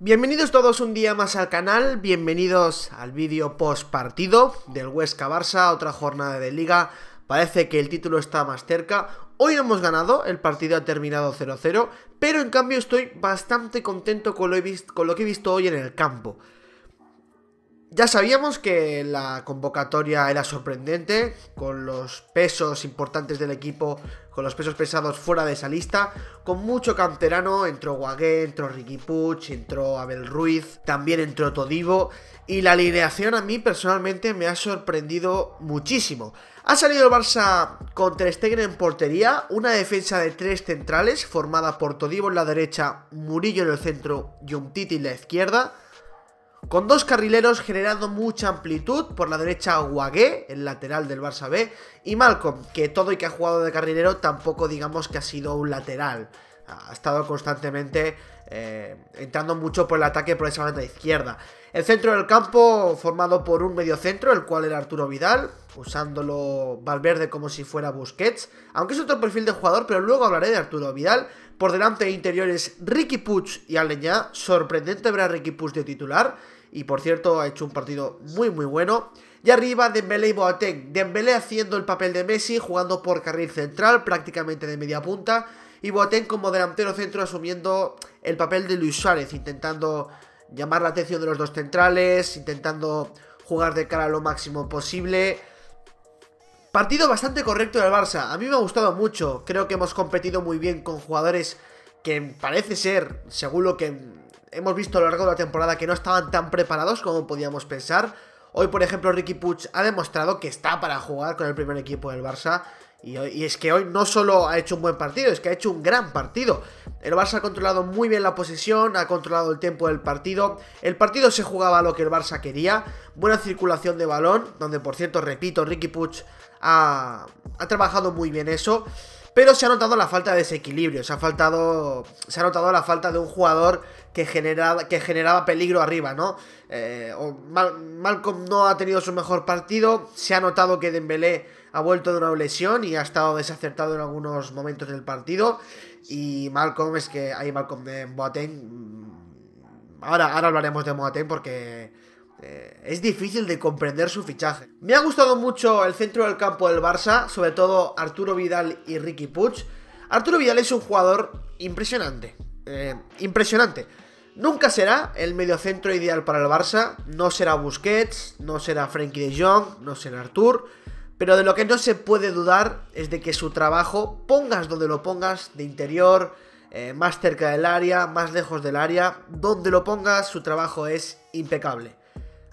Bienvenidos todos un día más al canal, bienvenidos al vídeo post partido del Huesca Barça, otra jornada de liga, parece que el título está más cerca, hoy hemos ganado, el partido ha terminado 0-0, pero en cambio estoy bastante contento con lo, con lo que he visto hoy en el campo. Ya sabíamos que la convocatoria era sorprendente, con los pesos importantes del equipo, con los pesos pesados fuera de esa lista, con mucho canterano, entró Guagué, entró Ricky Puch, entró Abel Ruiz, también entró Todivo, y la alineación a mí personalmente me ha sorprendido muchísimo. Ha salido el Barça con Ter Stegen en portería, una defensa de tres centrales formada por Todivo en la derecha, Murillo en el centro y en la izquierda, con dos carrileros generando mucha amplitud, por la derecha Guagué, el lateral del Barça B, y Malcolm, que todo y que ha jugado de carrilero tampoco digamos que ha sido un lateral. Ha estado constantemente eh, entrando mucho por el ataque por esa izquierda. El centro del campo formado por un medio centro, el cual era Arturo Vidal, usándolo Valverde como si fuera Busquets, aunque es otro perfil de jugador, pero luego hablaré de Arturo Vidal. Por delante de interiores Ricky Puig y Aleñá, sorprendente ver a Ricky Puig de titular, y por cierto, ha hecho un partido muy muy bueno. Y arriba Dembélé y Boateng. Dembélé haciendo el papel de Messi, jugando por carril central, prácticamente de media punta. Y Boateng como delantero centro asumiendo el papel de Luis Suárez, intentando llamar la atención de los dos centrales, intentando jugar de cara lo máximo posible. Partido bastante correcto del Barça, a mí me ha gustado mucho, creo que hemos competido muy bien con jugadores que parece ser, según lo que hemos visto a lo largo de la temporada que no estaban tan preparados como podíamos pensar. Hoy, por ejemplo, Ricky Puig ha demostrado que está para jugar con el primer equipo del Barça. Y, es que hoy no solo ha hecho un buen partido, es que ha hecho un gran partido. El Barça ha controlado muy bien la posesión, ha controlado el tiempo del partido. El partido se jugaba a lo que el Barça quería. Buena circulación de balón, donde por cierto, repito, Ricky Puig ha trabajado muy bien eso. Pero se ha notado la falta de desequilibrio, se ha, faltado, se ha notado la falta de un jugador que, que generaba peligro arriba, ¿no? Eh, no ha tenido su mejor partido, se ha notado que Dembélé ha vuelto de una lesión y ha estado desacertado en algunos momentos del partido. Y Malcolm es que hay Malcolm de Boateng. Mm, ahora, ahora hablaremos de Boateng porque eh, es difícil de comprender su fichaje. Me ha gustado mucho el centro del campo del Barça, sobre todo Arturo Vidal y Ricky Puig. Arturo Vidal es un jugador impresionante. Eh, impresionante. Nunca será el mediocentro ideal para el Barça. No será Busquets, no será Frankie de Jong, no será Artur. Pero de lo que no se puede dudar es de que su trabajo, pongas donde lo pongas, de interior, eh, más cerca del área, más lejos del área, donde lo pongas, su trabajo es impecable.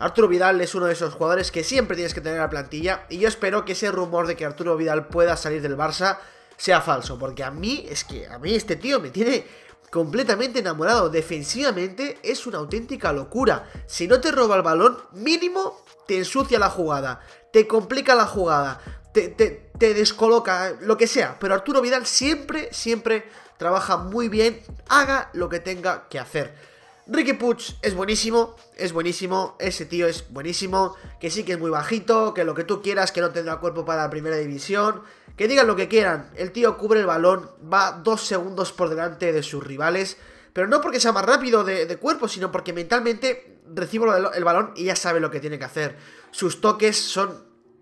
Arturo Vidal es uno de esos jugadores que siempre tienes que tener en la plantilla y yo espero que ese rumor de que Arturo Vidal pueda salir del Barça sea falso, porque a mí es que a mí este tío me tiene completamente enamorado. Defensivamente es una auténtica locura. Si no te roba el balón, mínimo te ensucia la jugada, te complica la jugada, te, te descoloca, lo que sea. Pero Arturo Vidal siempre, siempre trabaja muy bien, haga lo que tenga que hacer. Ricky Puch es buenísimo, es buenísimo, ese tío es buenísimo, que sí que es muy bajito, que lo que tú quieras, que no tendrá cuerpo para la primera división, que digan lo que quieran, el tío cubre el balón, va dos segundos por delante de sus rivales, pero no porque sea más rápido de, cuerpo, sino porque mentalmente recibe el, balón y ya sabe lo que tiene que hacer. Sus toques son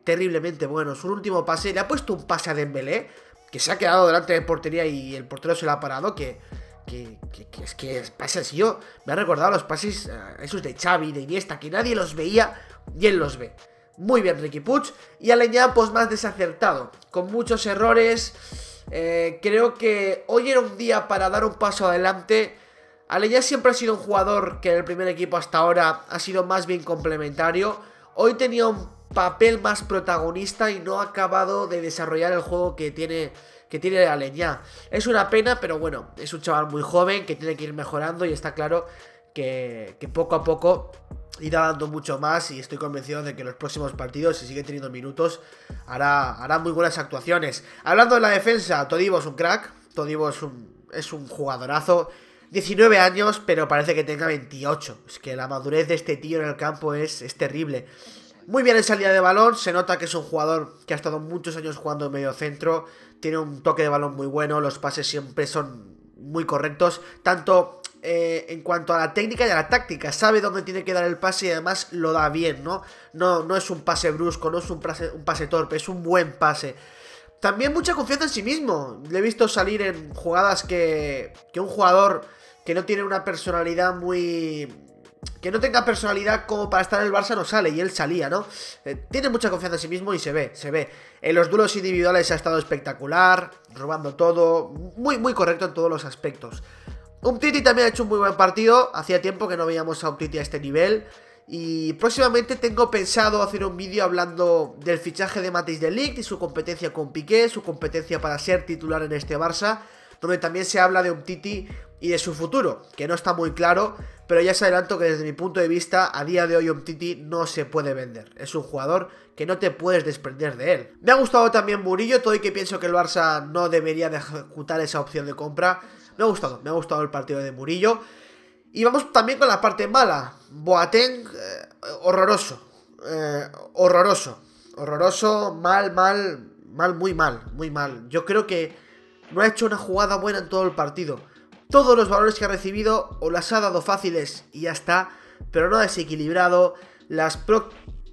terriblemente buenos, un último pase, le ha puesto un pase a Dembélé, que se ha quedado delante de portería y el portero se lo ha parado, que que, que, que, es que pases. Yo me ha recordado los pases eh, esos de Xavi, de Iniesta, que nadie los veía y él los ve. Muy bien Ricky Puch. Y Aleñá, pues más desacertado, con muchos errores. Eh, creo que hoy era un día para dar un paso adelante. Aleñá siempre ha sido un jugador que en el primer equipo hasta ahora ha sido más bien complementario. Hoy tenía un papel más protagonista y no ha acabado de desarrollar el juego que tiene que tiene la Es una pena, pero bueno, es un chaval muy joven que tiene que ir mejorando y está claro que, poco a poco irá dando mucho más y estoy convencido de que en los próximos partidos, si sigue teniendo minutos, hará, muy buenas actuaciones. Hablando de la defensa, Todibo es un crack, Todibo es un, jugadorazo. 19 años, pero parece que tenga 28. Es que la madurez de este tío en el campo es terrible. Muy bien en salida de balón, se nota que es un jugador que ha estado muchos años jugando en medio centro, tiene un toque de balón muy bueno, los pases siempre son muy correctos, tanto eh, en cuanto a la técnica y a la táctica, sabe dónde tiene que dar el pase y además lo da bien, ¿no? No, no es un pase brusco, no es un pase, un pase torpe, es un buen pase. También mucha confianza en sí mismo, le he visto salir en jugadas que, que un jugador que no tiene una personalidad muy que no tenga personalidad como para estar en el Barça no sale, y él salía, ¿no? Eh, tiene mucha confianza en sí mismo y se ve, se ve. En los duelos individuales ha estado espectacular, robando todo, muy, muy correcto en todos los aspectos. Umtiti también ha hecho un muy buen partido, hacía tiempo que no veíamos a Umtiti a este nivel, y próximamente tengo pensado hacer un vídeo hablando del fichaje de Matis de Ligt y su competencia con Piqué, su competencia para ser titular en este Barça, donde también se habla de un Titi y de su futuro, que no está muy claro, pero ya se adelanto que desde mi punto de vista, a día de hoy Omtiti no se puede vender. Es un jugador que no te puedes desprender de él. Me ha gustado también Murillo, todo y que pienso que el Barça no debería de ejecutar esa opción de compra. Me ha gustado, me ha gustado el partido de Murillo. Y vamos también con la parte mala. Boateng, eh, horroroso. Eh, horroroso. Horroroso, mal, mal, mal, muy mal, muy mal. Yo creo que no ha hecho una jugada buena en todo el partido. Todos los valores que ha recibido o las ha dado fáciles y ya está, pero no ha desequilibrado. Las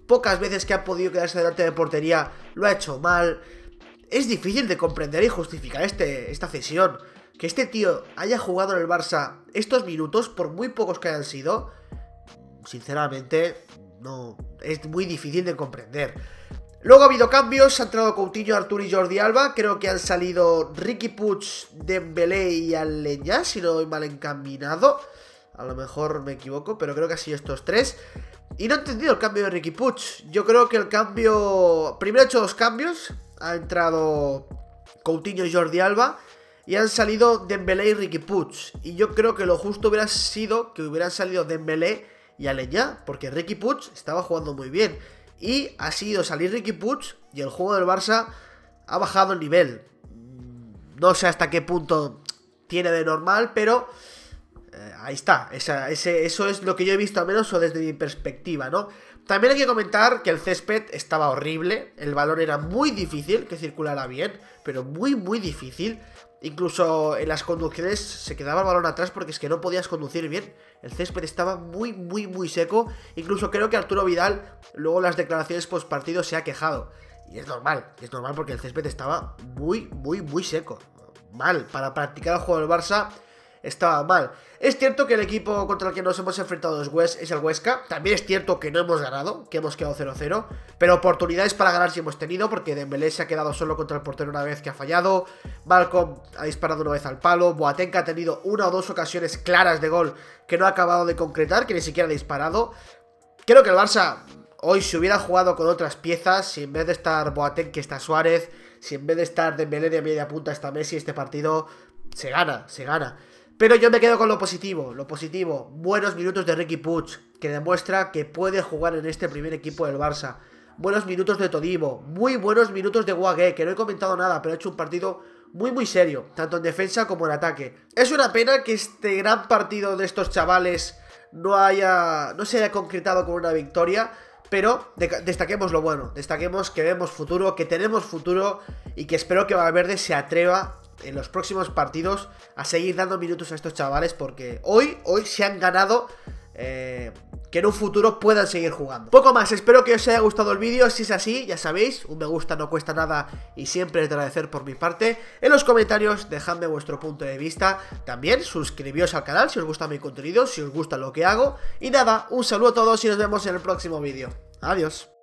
pocas veces que ha podido quedarse delante de portería lo ha hecho mal. Es difícil de comprender y justificar este, esta cesión. Que este tío haya jugado en el Barça estos minutos, por muy pocos que hayan sido, sinceramente, no es muy difícil de comprender. Luego ha habido cambios, ha entrado Coutinho, Artur y Jordi Alba. Creo que han salido Ricky Puch, Dembélé y Aleñá, si no doy mal encaminado. A lo mejor me equivoco, pero creo que han sido estos tres. Y no he entendido el cambio de Ricky Puch. Yo creo que el cambio... Primero he hecho dos cambios. Ha entrado Coutinho y Jordi Alba. Y han salido Dembélé y Ricky Puch. Y yo creo que lo justo hubiera sido que hubieran salido Dembélé y Aleñá. Porque Ricky Puch estaba jugando muy bien. Y ha sido salir Ricky Puig y el juego del Barça ha bajado el nivel. No sé hasta qué punto tiene de normal, pero eh, ahí está. eso es lo que yo he visto, al menos o desde mi perspectiva, ¿no? También hay que comentar que el césped estaba horrible, el balón era muy difícil que circulara bien, pero muy muy difícil. Incluso en las conducciones se quedaba el balón atrás porque es que no podías conducir bien. El césped estaba muy muy muy seco. Incluso creo que Arturo Vidal luego en las declaraciones post partido se ha quejado. Y es normal, es normal porque el césped estaba muy muy muy seco. Mal, para practicar el juego del Barça estaba mal. Es cierto que el equipo contra el que nos hemos enfrentado es, es el Huesca. También es cierto que no hemos ganado, que hemos quedado 0-0. Pero oportunidades para ganar sí hemos tenido, porque Dembélé se ha quedado solo contra el portero una vez que ha fallado. Malcom ha disparado una vez al palo. Boateng ha tenido una o dos ocasiones claras de gol que no ha acabado de concretar, que ni siquiera ha disparado. Creo que el Barça hoy si hubiera jugado con otras piezas, si en vez de estar Boateng que está Suárez, si en vez de estar Dembélé de media punta está Messi, este partido se gana, se gana. Pero yo me quedo con lo positivo, lo positivo. Buenos minutos de Ricky Puig, que demuestra que puede jugar en este primer equipo del Barça. Buenos minutos de Todibo, muy buenos minutos de Wague, que no he comentado nada, pero ha hecho un partido muy muy serio, tanto en defensa como en ataque. Es una pena que este gran partido de estos chavales no haya no se haya concretado con una victoria, pero destaquemos lo bueno, destaquemos que vemos futuro, que tenemos futuro y que espero que Valverde se atreva en los próximos partidos a seguir dando minutos a estos chavales porque hoy, hoy se han ganado eh, que en un futuro puedan seguir jugando. Poco más, espero que os haya gustado el vídeo, si es así, ya sabéis, un me gusta no cuesta nada y siempre es agradecer por mi parte. En los comentarios dejadme vuestro punto de vista, también suscribíos al canal si os gusta mi contenido, si os gusta lo que hago. Y nada, un saludo a todos y nos vemos en el próximo vídeo. Adiós.